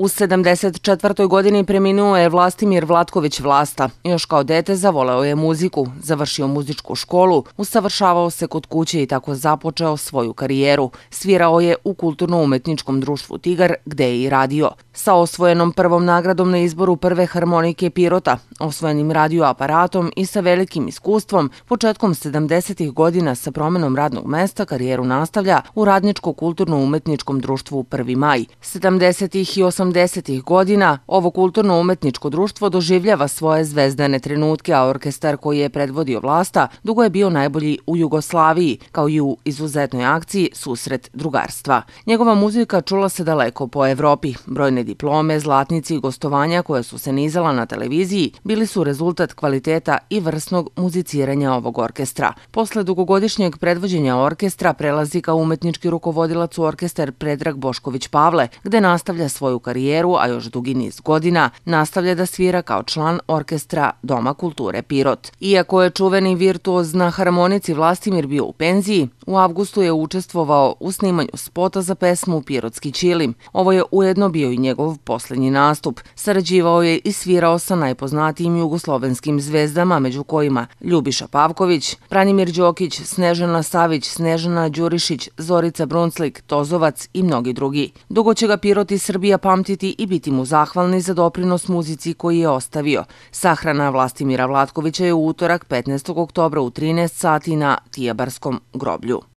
U 74. godini preminuo je Vlastimir Vlatković Vlasta. Još kao dete zavoleo je muziku, završio muzičku školu, usavršavao se kod kuće i tako započeo svoju karijeru. Svirao je u kulturno-umetničkom društvu Tigar, gde je i radio sa osvojenom prvom nagradom na izboru prve harmonike Pirota, osvojenim radioaparatom i sa velikim iskustvom, početkom 70. godina sa promenom radnog mesta karijeru nastavlja u Radničko-kulturno-umetničkom društvu 1. maj. 70. i 80. godina ovo kulturno-umetničko društvo doživljava svoje zvezdane trenutke, a orkestar koji je predvodio vlasta dugo je bio najbolji u Jugoslaviji, kao i u izuzetnoj akciji Susret drugarstva. Njegova muzika čula se daleko po Evropi. Brojne diplome, zlatnici i gostovanja koja su se nizala na televiziji bili su rezultat kvaliteta i vrsnog muziciranja ovog orkestra. Posle dugogodišnjeg predvođenja orkestra prelazi kao umetnički rukovodilac u orkestar Predrag Bošković Pavle, gde nastavlja svoju karijeru, a još dugi niz godina, nastavlja da svira kao član orkestra Doma kulture Pirot. Iako je čuveni virtuoz na harmonici Vlastimir bio u penziji, u avgustu je učestvovao u snimanju spota za pesmu Pirotski čilim. Ovo je ujedno bio i njegov njegov posljednji nastup. Sarađivao je i svirao sa najpoznatijim jugoslovenskim zvezdama, među kojima Ljubiša Pavković, Pranimir Đokić, Snežana Savić, Snežana Đurišić, Zorica Brunclik, Tozovac i mnogi drugi. Dugo će ga Piroti Srbija pamtiti i biti mu zahvalni za doprinos muzici koji je ostavio. Sahrana Vlastimira Vlatkovića je u utorak 15. oktobra u 13 sati na Tijabarskom groblju.